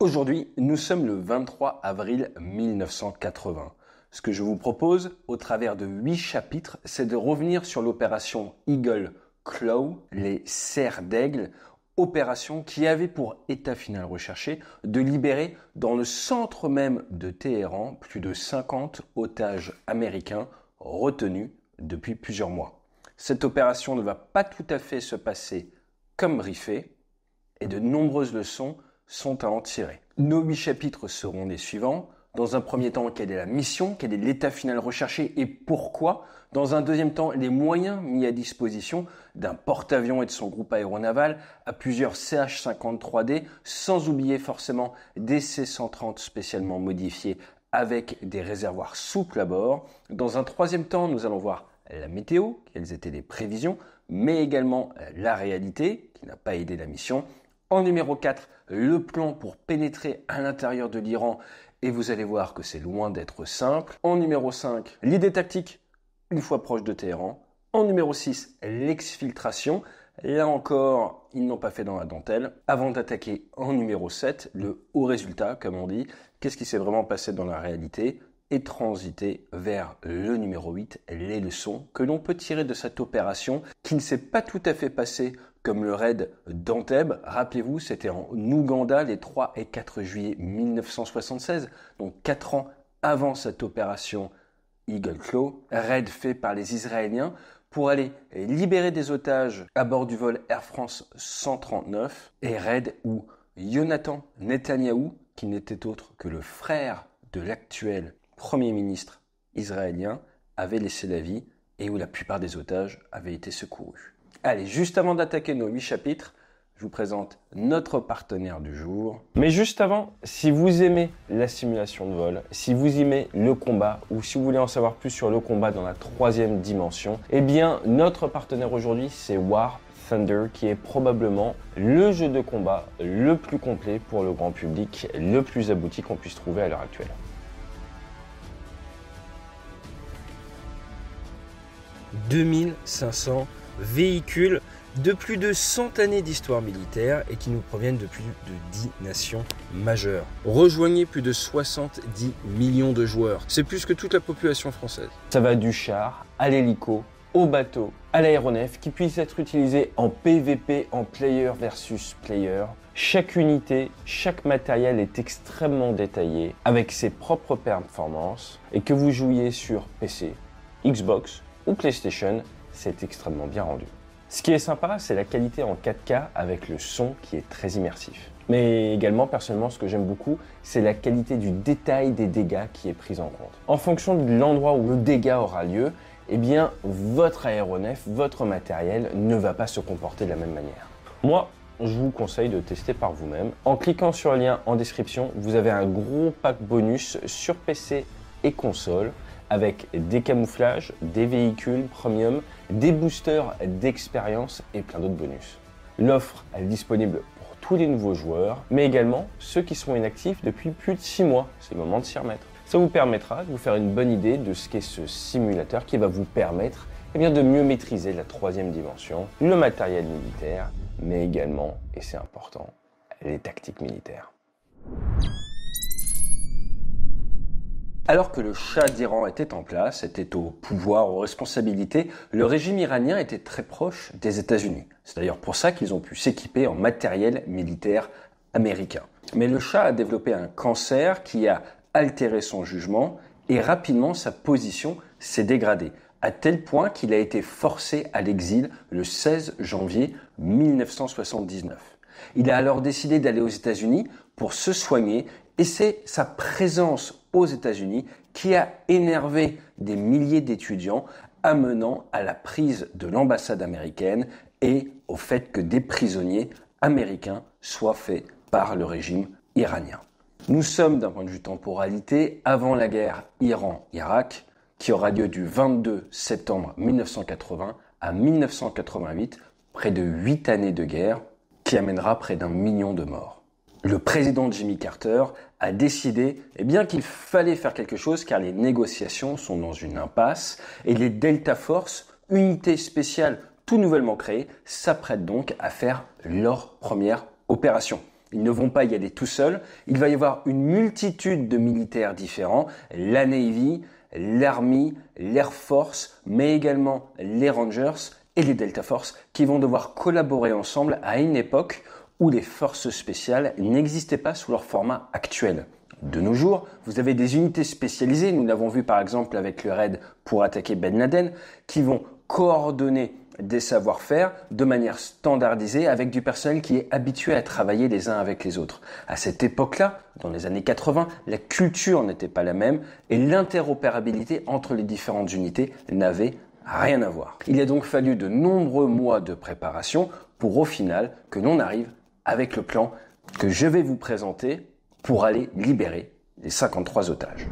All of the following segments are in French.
Aujourd'hui, nous sommes le 23 avril 1980. Ce que je vous propose, au travers de huit chapitres, c'est de revenir sur l'opération Eagle Claw, les serres d'aigle, opération qui avait pour état final recherché de libérer dans le centre même de Téhéran plus de 50 otages américains retenus depuis plusieurs mois. Cette opération ne va pas tout à fait se passer comme briefé et de nombreuses leçons sont à en tirer. Nos huit chapitres seront les suivants. Dans un premier temps, quelle est la mission, quel est l'état final recherché et pourquoi. Dans un deuxième temps, les moyens mis à disposition d'un porte-avions et de son groupe aéronaval à plusieurs CH-53D, sans oublier forcément des C-130 spécialement modifiés avec des réservoirs souples à bord. Dans un troisième temps, nous allons voir la météo, quelles étaient les prévisions, mais également euh, la réalité, qui n'a pas aidé la mission, en numéro 4, le plan pour pénétrer à l'intérieur de l'Iran. Et vous allez voir que c'est loin d'être simple. En numéro 5, l'idée tactique, une fois proche de Téhéran. En numéro 6, l'exfiltration. Là encore, ils n'ont pas fait dans la dentelle. Avant d'attaquer en numéro 7, le haut résultat, comme on dit, qu'est-ce qui s'est vraiment passé dans la réalité et transiter vers le numéro 8, les leçons que l'on peut tirer de cette opération qui ne s'est pas tout à fait passée comme le raid d'Anteb. Rappelez-vous, c'était en Ouganda les 3 et 4 juillet 1976, donc 4 ans avant cette opération Eagle Claw, raid fait par les Israéliens pour aller libérer des otages à bord du vol Air France 139 et raid où Jonathan Netanyahu, qui n'était autre que le frère de l'actuel Premier ministre israélien, avait laissé la vie et où la plupart des otages avaient été secourus. Allez, juste avant d'attaquer nos 8 chapitres, je vous présente notre partenaire du jour. Mais juste avant, si vous aimez la simulation de vol, si vous aimez le combat ou si vous voulez en savoir plus sur le combat dans la troisième dimension, eh bien notre partenaire aujourd'hui c'est War Thunder qui est probablement le jeu de combat le plus complet pour le grand public, le plus abouti qu'on puisse trouver à l'heure actuelle. « 2500 véhicules de plus de 100 années d'histoire militaire et qui nous proviennent de plus de 10 nations majeures. Rejoignez plus de 70 millions de joueurs, c'est plus que toute la population française. Ça va du char à l'hélico, au bateau, à l'aéronef, qui puisse être utilisé en PVP, en player versus player. Chaque unité, chaque matériel est extrêmement détaillé, avec ses propres performances, et que vous jouiez sur PC, Xbox ou PlayStation, c'est extrêmement bien rendu. Ce qui est sympa, c'est la qualité en 4K avec le son qui est très immersif. Mais également, personnellement, ce que j'aime beaucoup, c'est la qualité du détail des dégâts qui est prise en compte. En fonction de l'endroit où le dégât aura lieu, eh bien, votre aéronef, votre matériel ne va pas se comporter de la même manière. Moi, je vous conseille de tester par vous-même. En cliquant sur le lien en description, vous avez un gros pack bonus sur PC et console avec des camouflages, des véhicules premium, des boosters d'expérience et plein d'autres bonus. L'offre est disponible pour tous les nouveaux joueurs, mais également ceux qui sont inactifs depuis plus de 6 mois. C'est le moment de s'y remettre. Ça vous permettra de vous faire une bonne idée de ce qu'est ce simulateur qui va vous permettre eh bien, de mieux maîtriser la troisième dimension, le matériel militaire, mais également, et c'est important, les tactiques militaires. Alors que le chat d'Iran était en place, était au pouvoir, aux responsabilités, le régime iranien était très proche des États-Unis. C'est d'ailleurs pour ça qu'ils ont pu s'équiper en matériel militaire américain. Mais le chat a développé un cancer qui a altéré son jugement et rapidement sa position s'est dégradée, à tel point qu'il a été forcé à l'exil le 16 janvier 1979. Il a alors décidé d'aller aux États-Unis pour se soigner et c'est sa présence aux États-Unis qui a énervé des milliers d'étudiants, amenant à la prise de l'ambassade américaine et au fait que des prisonniers américains soient faits par le régime iranien. Nous sommes d'un point de vue temporalité avant la guerre Iran-Irak qui aura lieu du 22 septembre 1980 à 1988, près de 8 années de guerre qui amènera près d'un million de morts le président Jimmy Carter a décidé eh bien qu'il fallait faire quelque chose car les négociations sont dans une impasse et les Delta Force, unité spéciale tout nouvellement créée, s'apprêtent donc à faire leur première opération. Ils ne vont pas y aller tout seuls, il va y avoir une multitude de militaires différents, la Navy, l'armée, l'Air Force, mais également les Rangers et les Delta Force qui vont devoir collaborer ensemble à une époque où les forces spéciales n'existaient pas sous leur format actuel. De nos jours, vous avez des unités spécialisées, nous l'avons vu par exemple avec le raid pour attaquer Ben Laden, qui vont coordonner des savoir-faire de manière standardisée avec du personnel qui est habitué à travailler les uns avec les autres. À cette époque-là, dans les années 80, la culture n'était pas la même et l'interopérabilité entre les différentes unités n'avait rien à voir. Il a donc fallu de nombreux mois de préparation pour au final que l'on arrive avec le plan que je vais vous présenter pour aller libérer les 53 otages.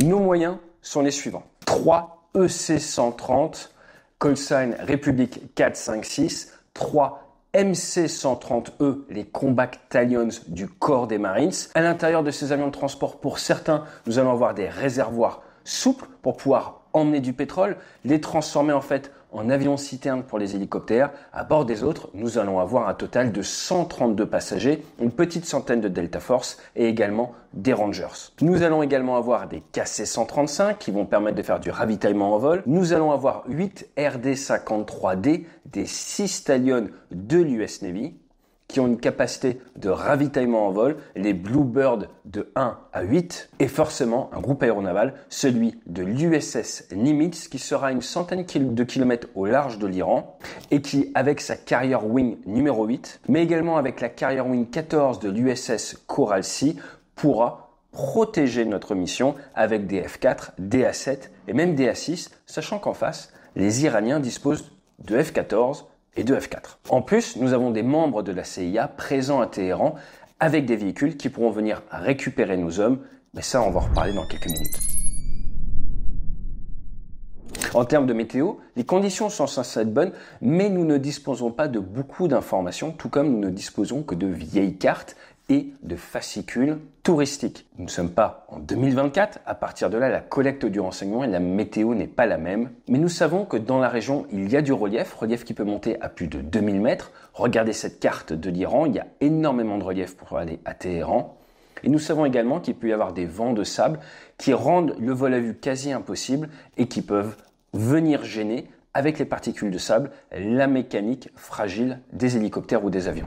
Nos moyens sont les suivants. 3 EC-130, Colsign République 456, 3 MC-130E, les Combat Talions du corps des Marines. À l'intérieur de ces avions de transport, pour certains, nous allons avoir des réservoirs souples pour pouvoir emmener du pétrole, les transformer en fait en avion citerne pour les hélicoptères. À bord des autres, nous allons avoir un total de 132 passagers, une petite centaine de Delta Force et également des Rangers. Nous allons également avoir des KC-135 qui vont permettre de faire du ravitaillement en vol. Nous allons avoir 8 RD-53D, des 6 stallions de l'US Navy qui ont une capacité de ravitaillement en vol, les Bluebird de 1 à 8, et forcément un groupe aéronaval, celui de l'USS Nimitz, qui sera une centaine de kilomètres au large de l'Iran, et qui, avec sa Carrier Wing numéro 8, mais également avec la Carrier Wing 14 de l'USS Coral Sea, pourra protéger notre mission avec des F4, des A7 et même des A6, sachant qu'en face, les Iraniens disposent de F14, et deux F4. En plus, nous avons des membres de la CIA présents à Téhéran avec des véhicules qui pourront venir récupérer nos hommes, mais ça on va en reparler dans quelques minutes. En termes de météo, les conditions sont censées être bonnes, mais nous ne disposons pas de beaucoup d'informations, tout comme nous ne disposons que de vieilles cartes de fascicules touristiques. Nous ne sommes pas en 2024, à partir de là la collecte du renseignement et la météo n'est pas la même, mais nous savons que dans la région il y a du relief, relief qui peut monter à plus de 2000 mètres. Regardez cette carte de l'Iran, il y a énormément de relief pour aller à Téhéran. Et nous savons également qu'il peut y avoir des vents de sable qui rendent le vol à vue quasi impossible et qui peuvent venir gêner avec les particules de sable la mécanique fragile des hélicoptères ou des avions.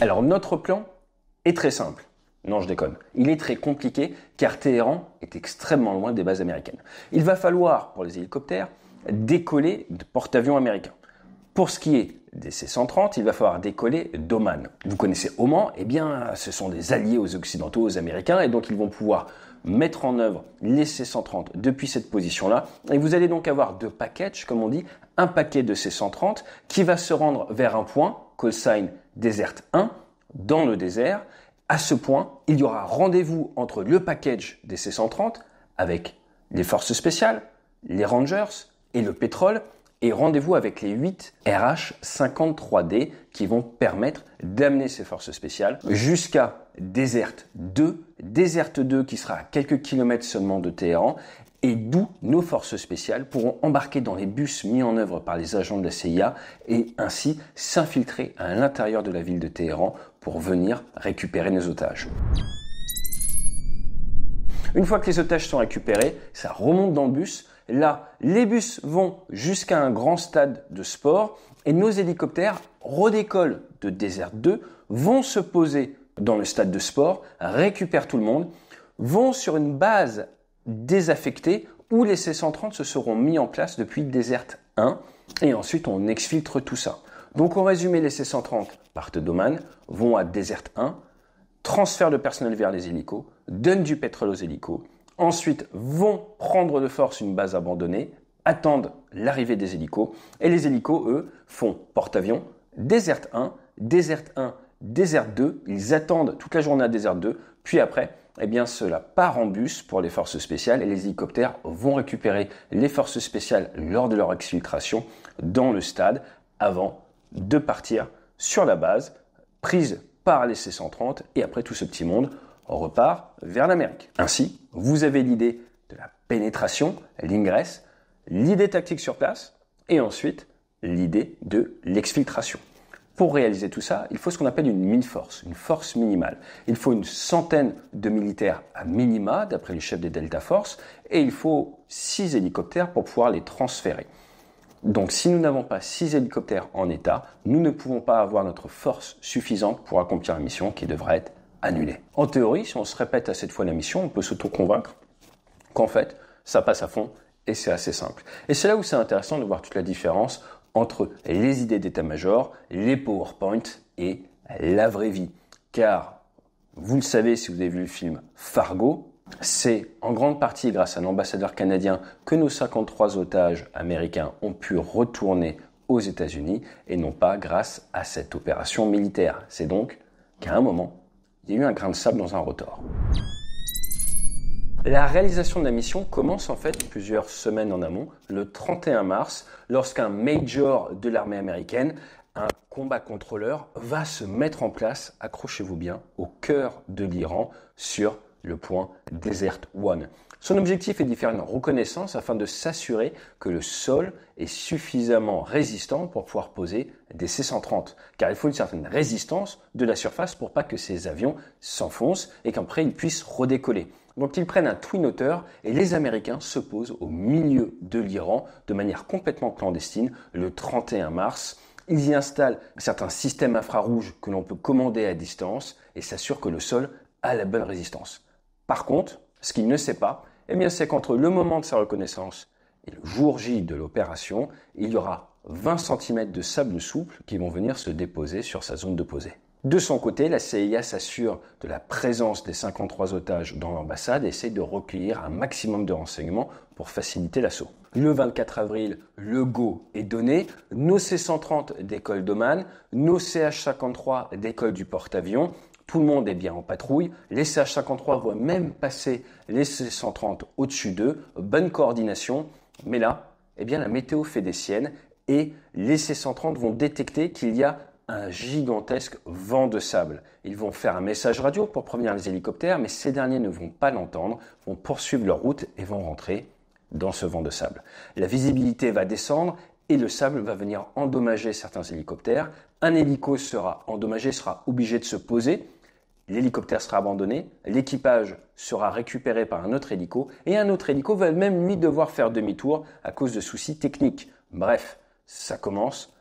Alors notre plan est très simple. Non, je déconne. Il est très compliqué car Téhéran est extrêmement loin des bases américaines. Il va falloir, pour les hélicoptères, décoller de porte-avions américains. Pour ce qui est des C-130, il va falloir décoller d'Oman. Vous connaissez Oman Eh bien, ce sont des alliés aux Occidentaux, aux Américains, et donc ils vont pouvoir mettre en œuvre les C-130 depuis cette position-là. Et vous allez donc avoir deux packages, comme on dit, un paquet de C-130 qui va se rendre vers un point, call Déserte 1 dans le désert. À ce point, il y aura rendez-vous entre le package des C-130 avec les forces spéciales, les Rangers et le pétrole et rendez-vous avec les 8 RH-53D qui vont permettre d'amener ces forces spéciales jusqu'à déserte 2, déserte 2 qui sera à quelques kilomètres seulement de Téhéran, et d'où nos forces spéciales pourront embarquer dans les bus mis en œuvre par les agents de la CIA et ainsi s'infiltrer à l'intérieur de la ville de Téhéran pour venir récupérer nos otages. Une fois que les otages sont récupérés, ça remonte dans le bus. Là, les bus vont jusqu'à un grand stade de sport et nos hélicoptères redécollent de Désert 2, vont se poser dans le stade de sport, récupèrent tout le monde, vont sur une base désaffectés ou les C130 se seront mis en place depuis Desert 1 et ensuite on exfiltre tout ça. Donc en résumé, les C130 partent d'Oman, vont à Desert 1, transfèrent le personnel vers les hélicos, donnent du pétrole aux hélicos, ensuite vont prendre de force une base abandonnée, attendent l'arrivée des hélicos et les hélicos, eux, font porte-avions, Desert 1, Desert 1, Desert 2, ils attendent toute la journée à Desert 2, puis après eh bien cela part en bus pour les forces spéciales et les hélicoptères vont récupérer les forces spéciales lors de leur exfiltration dans le stade avant de partir sur la base prise par les C-130 et après tout ce petit monde repart vers l'Amérique. Ainsi, vous avez l'idée de la pénétration, l'ingresse, l'idée tactique sur place et ensuite l'idée de l'exfiltration. Pour réaliser tout ça, il faut ce qu'on appelle une mine-force, une force minimale. Il faut une centaine de militaires à minima, d'après les chefs des Delta Force, et il faut six hélicoptères pour pouvoir les transférer. Donc si nous n'avons pas six hélicoptères en état, nous ne pouvons pas avoir notre force suffisante pour accomplir la mission qui devrait être annulée. En théorie, si on se répète à cette fois la mission, on peut s'auto-convaincre qu'en fait, ça passe à fond et c'est assez simple. Et c'est là où c'est intéressant de voir toute la différence entre les idées d'état-major, les PowerPoint et la vraie vie. Car, vous le savez si vous avez vu le film Fargo, c'est en grande partie grâce à l'ambassadeur canadien que nos 53 otages américains ont pu retourner aux États-Unis et non pas grâce à cette opération militaire. C'est donc qu'à un moment, il y a eu un grain de sable dans un rotor. La réalisation de la mission commence en fait plusieurs semaines en amont, le 31 mars, lorsqu'un major de l'armée américaine, un combat contrôleur, va se mettre en place, accrochez-vous bien, au cœur de l'Iran, sur le point Desert One. Son objectif est d'y faire une reconnaissance afin de s'assurer que le sol est suffisamment résistant pour pouvoir poser des C-130, car il faut une certaine résistance de la surface pour pas que ces avions s'enfoncent et qu'après ils puissent redécoller. Donc ils prennent un twin auteur et les Américains se posent au milieu de l'Iran de manière complètement clandestine le 31 mars. Ils y installent certains systèmes infrarouges que l'on peut commander à distance et s'assurent que le sol a la bonne résistance. Par contre, ce qu'il ne sait pas, eh bien, c'est qu'entre le moment de sa reconnaissance et le jour J de l'opération, il y aura 20 cm de sable souple qui vont venir se déposer sur sa zone de posée. De son côté, la CIA s'assure de la présence des 53 otages dans l'ambassade et essaie de recueillir un maximum de renseignements pour faciliter l'assaut. Le 24 avril, le go est donné. Nos C-130 décollent d'Oman, nos CH-53 décollent du porte-avions. Tout le monde est bien en patrouille. Les CH-53 voient même passer les C-130 au-dessus d'eux. Bonne coordination. Mais là, eh bien, la météo fait des siennes et les C-130 vont détecter qu'il y a un gigantesque vent de sable. Ils vont faire un message radio pour prévenir les hélicoptères, mais ces derniers ne vont pas l'entendre, vont poursuivre leur route et vont rentrer dans ce vent de sable. La visibilité va descendre et le sable va venir endommager certains hélicoptères. Un hélico sera endommagé, sera obligé de se poser. L'hélicoptère sera abandonné, l'équipage sera récupéré par un autre hélico et un autre hélico va même lui devoir faire demi-tour à cause de soucis techniques. Bref, ça commence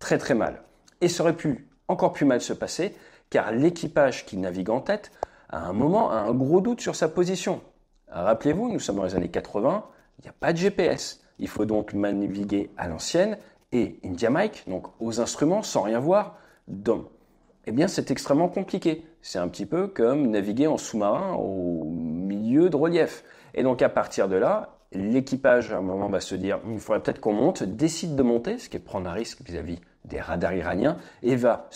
très très mal et ça aurait pu encore plus mal se passer car l'équipage qui navigue en tête, à un moment, a un gros doute sur sa position. Rappelez-vous, nous sommes dans les années 80, il n'y a pas de GPS. Il faut donc naviguer à l'ancienne et India Mike, donc aux instruments sans rien voir, d'homme. Eh bien, c'est extrêmement compliqué. C'est un petit peu comme naviguer en sous-marin au milieu de relief. Et donc, à partir de là, l'équipage, à un moment, va se dire il faudrait peut-être qu'on monte, décide de monter, ce qui est prendre un risque vis-à-vis des radars iraniens et va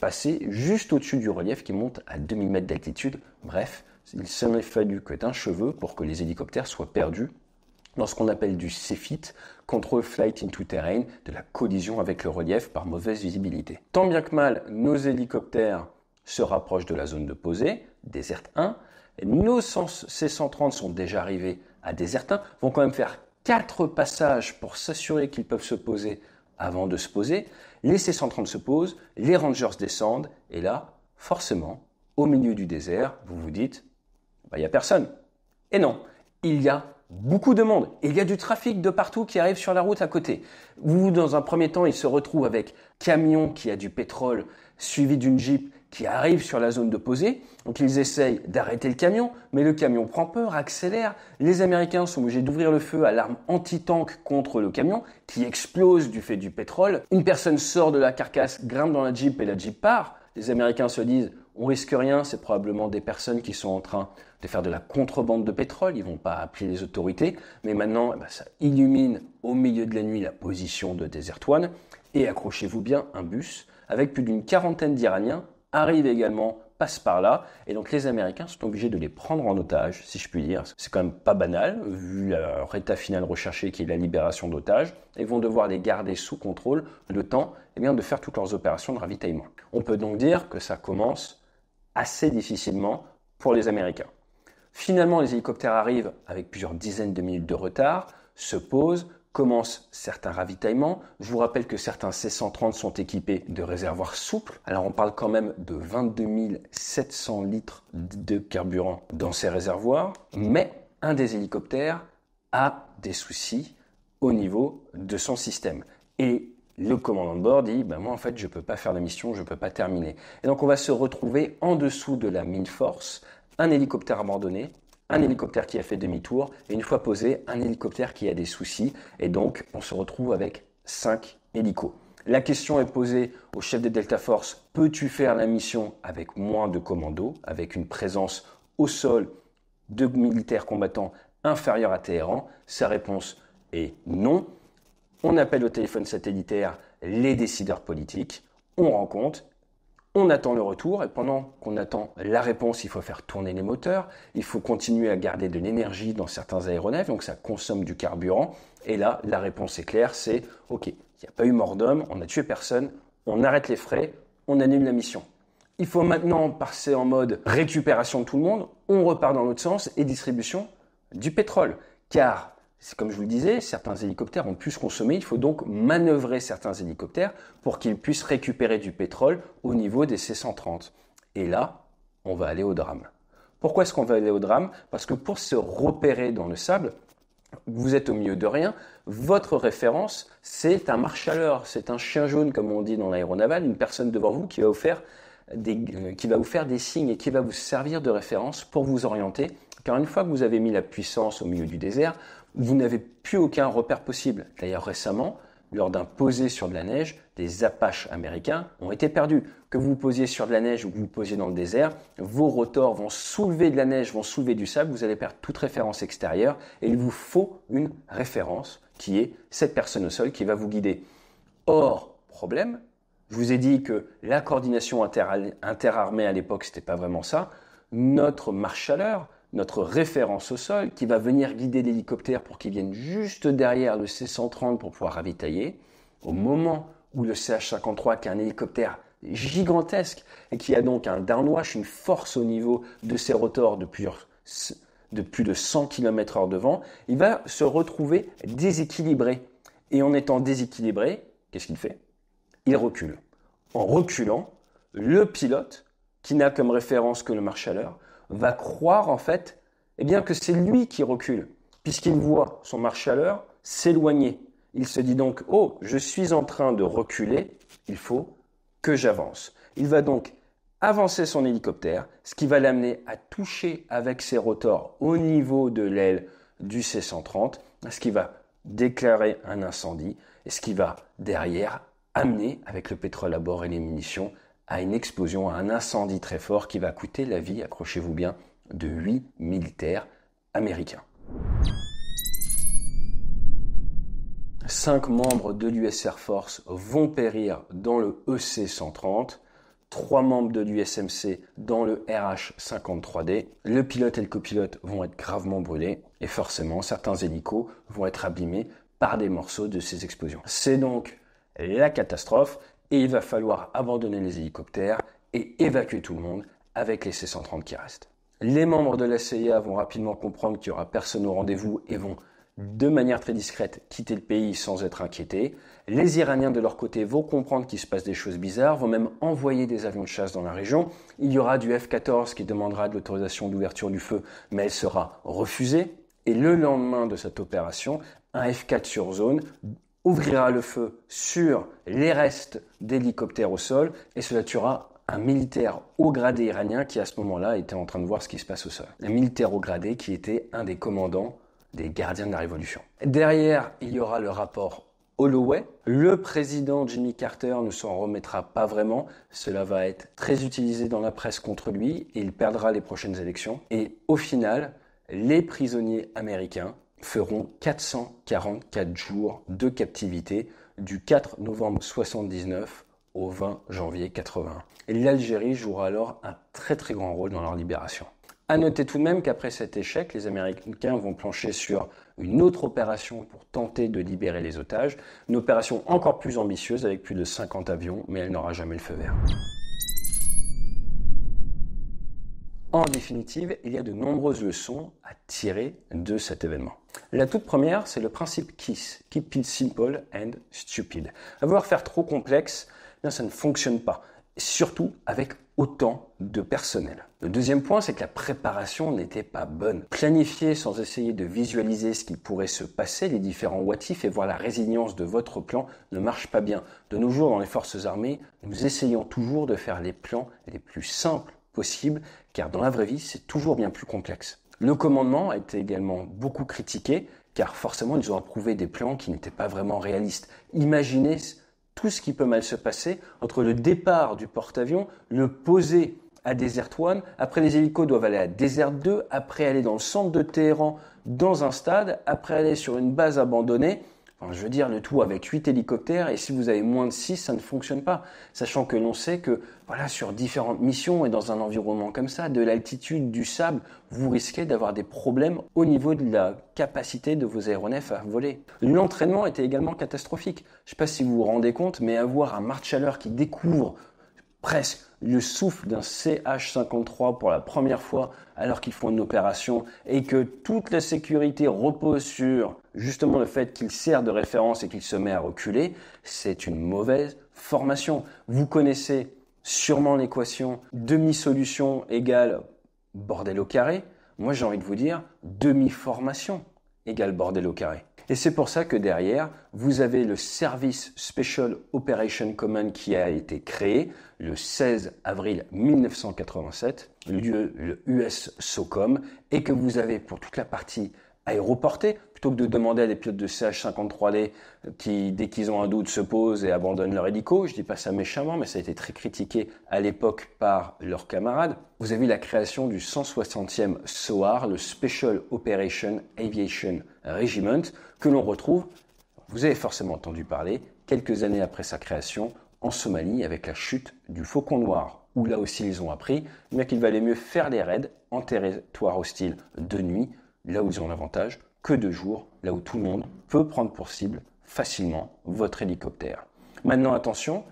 passer juste au-dessus du relief qui monte à 2000 mètres d'altitude. Bref, il s'en est fallu que d'un cheveu pour que les hélicoptères soient perdus dans ce qu'on appelle du CFIT, Control Flight into Terrain, de la collision avec le relief par mauvaise visibilité. Tant bien que mal, nos hélicoptères se rapprochent de la zone de posée, Desert 1. Nos C-130 sont déjà arrivés à Desert 1, vont quand même faire 4 passages pour s'assurer qu'ils peuvent se poser avant de se poser les C-130 se posent, les Rangers descendent, et là, forcément, au milieu du désert, vous vous dites, bah, il bah, n'y a personne. Et non, il y a beaucoup de monde. il y a du trafic de partout qui arrive sur la route à côté. Vous, dans un premier temps, il se retrouve avec camion qui a du pétrole, suivi d'une jeep qui arrivent sur la zone de posée. Donc ils essayent d'arrêter le camion, mais le camion prend peur, accélère. Les Américains sont obligés d'ouvrir le feu à l'arme anti-tank contre le camion, qui explose du fait du pétrole. Une personne sort de la carcasse, grimpe dans la Jeep et la Jeep part. Les Américains se disent, on risque rien, c'est probablement des personnes qui sont en train de faire de la contrebande de pétrole, ils vont pas appeler les autorités, mais maintenant eh ben, ça illumine au milieu de la nuit la position de Desert One, et accrochez-vous bien, un bus avec plus d'une quarantaine d'Iraniens arrivent également, passent par là. Et donc les Américains sont obligés de les prendre en otage, si je puis dire. C'est quand même pas banal, vu leur état final recherché qui est la libération d'otages. et vont devoir les garder sous contrôle le temps et eh bien, de faire toutes leurs opérations de ravitaillement. On peut donc dire que ça commence assez difficilement pour les Américains. Finalement, les hélicoptères arrivent avec plusieurs dizaines de minutes de retard, se posent, commence certains ravitaillements. Je vous rappelle que certains C-130 sont équipés de réservoirs souples. Alors on parle quand même de 22 700 litres de carburant dans ces réservoirs. Mais un des hélicoptères a des soucis au niveau de son système. Et le commandant de bord dit ben moi en fait je peux pas faire la mission, je peux pas terminer. Et donc on va se retrouver en dessous de la mine force, un hélicoptère abandonné un hélicoptère qui a fait demi-tour, et une fois posé, un hélicoptère qui a des soucis, et donc on se retrouve avec cinq hélicos. La question est posée au chef des Delta Force, peux-tu faire la mission avec moins de commandos, avec une présence au sol de militaires combattants inférieurs à Téhéran Sa réponse est non. On appelle au téléphone satellitaire les décideurs politiques, on rencontre on attend le retour et pendant qu'on attend la réponse, il faut faire tourner les moteurs, il faut continuer à garder de l'énergie dans certains aéronefs, donc ça consomme du carburant. Et là, la réponse est claire, c'est OK, il n'y a pas eu mort d'homme, on n'a tué personne, on arrête les frais, on annule la mission. Il faut maintenant passer en mode récupération de tout le monde, on repart dans l'autre sens et distribution du pétrole. Car comme je vous le disais, certains hélicoptères ont pu se consommer. Il faut donc manœuvrer certains hélicoptères pour qu'ils puissent récupérer du pétrole au niveau des C-130. Et là, on va aller au drame. Pourquoi est-ce qu'on va aller au drame Parce que pour se repérer dans le sable, vous êtes au milieu de rien. Votre référence, c'est un marchaleur, c'est un chien jaune, comme on dit dans l'aéronaval, une personne devant vous qui euh, qui va vous faire des signes et qui va vous servir de référence pour vous orienter. Car une fois que vous avez mis la puissance au milieu du désert, vous n'avez plus aucun repère possible. D'ailleurs, récemment, lors d'un posé sur de la neige, des Apaches américains ont été perdus. Que vous vous posiez sur de la neige ou que vous posiez dans le désert, vos rotors vont soulever de la neige, vont soulever du sable, vous allez perdre toute référence extérieure et il vous faut une référence qui est cette personne au sol qui va vous guider. Or, problème, je vous ai dit que la coordination interarmée à l'époque, ce n'était pas vraiment ça. Notre marche notre référence au sol, qui va venir guider l'hélicoptère pour qu'il vienne juste derrière le C-130 pour pouvoir ravitailler. Au moment où le CH-53, qui est un hélicoptère gigantesque et qui a donc un downwash, une force au niveau de ses rotors de, plus de 100 km h devant il va se retrouver déséquilibré. Et en étant déséquilibré, qu'est-ce qu'il fait Il recule. En reculant, le pilote, qui n'a comme référence que le marche à va croire en fait eh bien que c'est lui qui recule, puisqu'il voit son marche chaleur s'éloigner. Il se dit donc Oh, je suis en train de reculer, il faut que j'avance. Il va donc avancer son hélicoptère, ce qui va l'amener à toucher avec ses rotors au niveau de l'aile du C-130, ce qui va déclarer un incendie et ce qui va derrière amener avec le pétrole à bord et les munitions à une explosion, à un incendie très fort qui va coûter la vie, accrochez-vous bien, de 8 militaires américains. Cinq membres de l'US Air Force vont périr dans le EC-130, trois membres de l'USMC dans le RH-53D. Le pilote et le copilote vont être gravement brûlés et forcément certains hélicos vont être abîmés par des morceaux de ces explosions. C'est donc la catastrophe et il va falloir abandonner les hélicoptères et évacuer tout le monde avec les C-130 qui restent. Les membres de la CIA vont rapidement comprendre qu'il n'y aura personne au rendez-vous et vont de manière très discrète quitter le pays sans être inquiétés. Les Iraniens de leur côté vont comprendre qu'il se passe des choses bizarres, vont même envoyer des avions de chasse dans la région. Il y aura du F-14 qui demandera de l'autorisation d'ouverture du feu, mais elle sera refusée. Et le lendemain de cette opération, un F-4 sur zone ouvrira le feu sur les restes d'hélicoptères au sol et cela tuera un militaire haut gradé iranien qui à ce moment-là était en train de voir ce qui se passe au sol. Un militaire haut gradé qui était un des commandants des gardiens de la Révolution. Derrière, il y aura le rapport Holloway. Le président Jimmy Carter ne s'en remettra pas vraiment. Cela va être très utilisé dans la presse contre lui et il perdra les prochaines élections. Et au final, les prisonniers américains feront 444 jours de captivité du 4 novembre 79 au 20 janvier 1981. Et l'Algérie jouera alors un très très grand rôle dans leur libération. À noter tout de même qu'après cet échec, les Américains vont plancher sur une autre opération pour tenter de libérer les otages, une opération encore plus ambitieuse avec plus de 50 avions, mais elle n'aura jamais le feu vert. En définitive, il y a de nombreuses leçons à tirer de cet événement. La toute première, c'est le principe KISS, Keep It Simple and Stupid. Avoir faire trop complexe, bien, ça ne fonctionne pas, surtout avec autant de personnel. Le deuxième point, c'est que la préparation n'était pas bonne. Planifier sans essayer de visualiser ce qui pourrait se passer, les différents what-ifs et voir la résilience de votre plan ne marche pas bien. De nos jours, dans les forces armées, nous essayons toujours de faire les plans les plus simples car dans la vraie vie, c'est toujours bien plus complexe. Le commandement a été également beaucoup critiqué, car forcément, ils ont approuvé des plans qui n'étaient pas vraiment réalistes. Imaginez tout ce qui peut mal se passer entre le départ du porte-avions, le poser à Desert One, après les hélicos doivent aller à Desert 2, après aller dans le centre de Téhéran, dans un stade, après aller sur une base abandonnée, je veux dire, le tout avec 8 hélicoptères, et si vous avez moins de 6, ça ne fonctionne pas. Sachant que l'on sait que, voilà, sur différentes missions et dans un environnement comme ça, de l'altitude, du sable, vous risquez d'avoir des problèmes au niveau de la capacité de vos aéronefs à voler. L'entraînement était également catastrophique. Je ne sais pas si vous vous rendez compte, mais avoir un marche-chaleur qui découvre presque le souffle d'un CH53 pour la première fois alors qu'ils font une opération et que toute la sécurité repose sur justement le fait qu'il sert de référence et qu'il se met à reculer, c'est une mauvaise formation. Vous connaissez sûrement l'équation demi-solution égale bordel au carré. Moi j'ai envie de vous dire demi-formation égale bordel au carré. Et c'est pour ça que derrière, vous avez le service Special Operation Command qui a été créé le 16 avril 1987, le US SOCOM, et que vous avez pour toute la partie aéroportée, plutôt que de demander à des pilotes de CH-53D euh, qui, dès qu'ils ont un doute, se posent et abandonnent leur hélico, je dis pas ça méchamment, mais ça a été très critiqué à l'époque par leurs camarades, vous avez la création du 160e SOAR, le Special Operation Aviation Regiment, que l'on retrouve, vous avez forcément entendu parler, quelques années après sa création, en Somalie avec la chute du Faucon Noir, où là aussi ils ont appris, mais eh qu'il valait mieux faire des raids en territoire hostile de nuit, là où ils ont l'avantage, que de jour, là où tout le monde peut prendre pour cible facilement votre hélicoptère. Maintenant attention,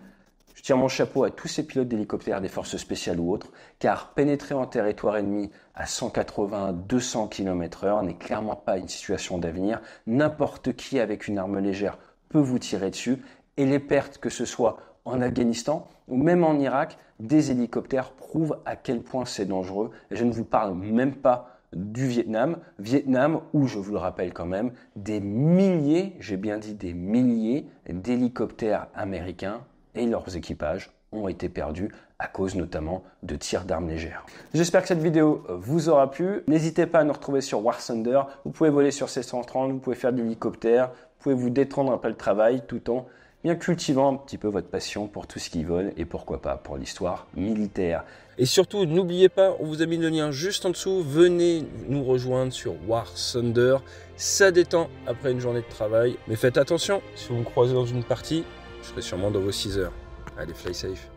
je tire mon chapeau à tous ces pilotes d'hélicoptères des forces spéciales ou autres, car pénétrer en territoire ennemi à 180-200 km/h n'est clairement pas une situation d'avenir. N'importe qui avec une arme légère peut vous tirer dessus, et les pertes, que ce soit en Afghanistan ou même en Irak, des hélicoptères prouvent à quel point c'est dangereux. Et je ne vous parle même pas du Vietnam, Vietnam où, je vous le rappelle quand même, des milliers, j'ai bien dit des milliers d'hélicoptères américains et leurs équipages ont été perdus à cause notamment de tirs d'armes légères. J'espère que cette vidéo vous aura plu. N'hésitez pas à nous retrouver sur War Thunder. Vous pouvez voler sur C-130, vous pouvez faire de l'hélicoptère, vous pouvez vous détendre un peu le travail tout en bien cultivant un petit peu votre passion pour tout ce qui vole et pourquoi pas pour l'histoire militaire. Et surtout, n'oubliez pas, on vous a mis le lien juste en dessous, venez nous rejoindre sur War Thunder. Ça détend après une journée de travail, mais faites attention, si vous me croisez dans une partie, je serai sûrement dans vos 6 heures. Allez, fly safe.